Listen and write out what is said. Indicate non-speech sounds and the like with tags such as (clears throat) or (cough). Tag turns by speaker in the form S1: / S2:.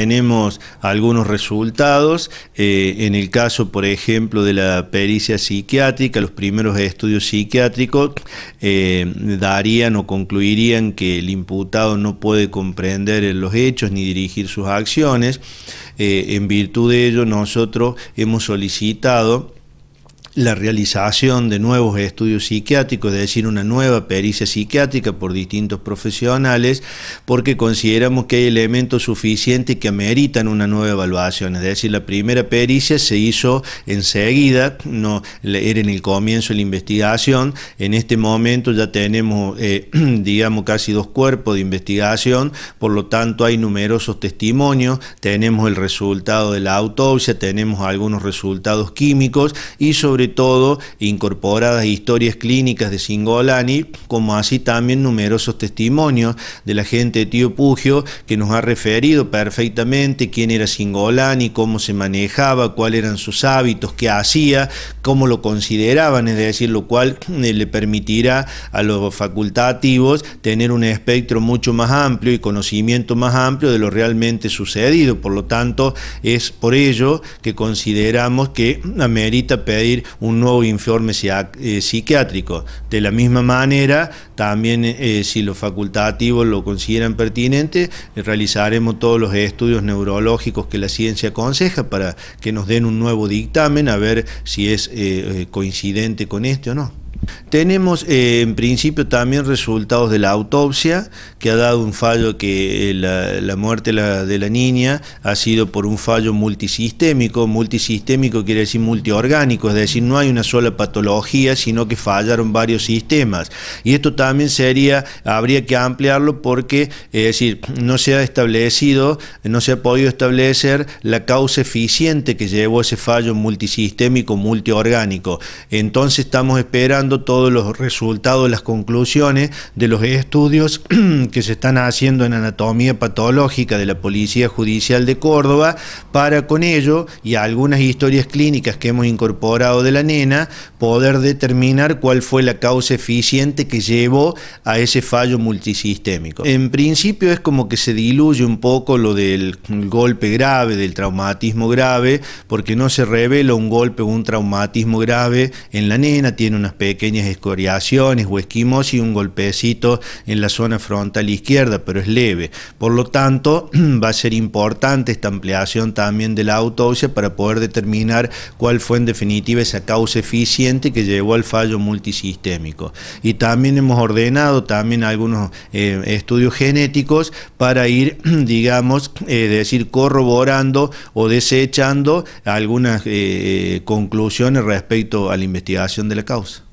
S1: tenemos algunos resultados. Eh, en el caso, por ejemplo, de la pericia psiquiátrica, los primeros estudios psiquiátricos eh, darían o concluirían que el imputado no puede comprender los hechos ni dirigir sus acciones. Eh, en virtud de ello, nosotros hemos solicitado la realización de nuevos estudios psiquiátricos, es decir, una nueva pericia psiquiátrica por distintos profesionales, porque consideramos que hay elementos suficientes que ameritan una nueva evaluación. Es decir, la primera pericia se hizo enseguida, no, era en el comienzo de la investigación, en este momento ya tenemos, eh, (clears throat) digamos, casi dos cuerpos de investigación, por lo tanto hay numerosos testimonios, tenemos el resultado de la autopsia, tenemos algunos resultados químicos y sobre todo incorporadas historias clínicas de Singolani, como así también numerosos testimonios de la gente de Tío Pugio que nos ha referido perfectamente quién era Singolani, cómo se manejaba, cuáles eran sus hábitos, qué hacía, cómo lo consideraban, es decir, lo cual (clears throat) eh, le permitirá a los facultativos tener un espectro mucho más amplio y conocimiento más amplio de lo realmente sucedido. Por lo tanto, es por ello que consideramos que mm, amerita pedir un nuevo informe eh, psiquiátrico. De la misma manera, también eh, si los facultativos lo consideran pertinente, eh, realizaremos todos los estudios neurológicos que la ciencia aconseja para que nos den un nuevo dictamen, a ver si es coincidente con este o no. Tenemos eh, en principio también resultados de la autopsia, que ha dado un fallo que eh, la, muerte de la niña ha sido por un fallo multisistémico. Multisistémico quiere decir multiorgánico, es decir, no hay una sola patología, sino que fallaron varios sistemas. Y esto también sería, habría que ampliarlo porque, eh, es decir, no se ha establecido, no se ha podido establecer la causa eficiente que llevó ese fallo multisistémico, multiorgánico. Entonces estamos esperando todos los resultados, las conclusiones de los estudios (clears throat) que se están haciendo en anatomía patológica de la Policía Judicial de Córdoba para con ello y algunas historias clínicas que hemos incorporado de la nena poder determinar cuál fue la causa eficiente que llevó a ese fallo multisistémico. En principio es como que se diluye un poco lo del golpe grave, del traumatismo grave, porque no se revela un golpe o un traumatismo grave en la nena, tiene un aspecto pequeñas escoriaciones o esquimos y un golpecito en la zona frontal izquierda, pero es leve. Por lo tanto, (clears throat) va a ser importante esta ampliación también de la autopsia para poder determinar cuál fue en definitiva esa causa eficiente que llevó al fallo multisistémico. Y también hemos ordenado también algunos eh, estudios genéticos para ir, (clears throat) digamos, eh, decir, corroborando o desechando algunas eh, conclusiones respecto a la investigación de la causa.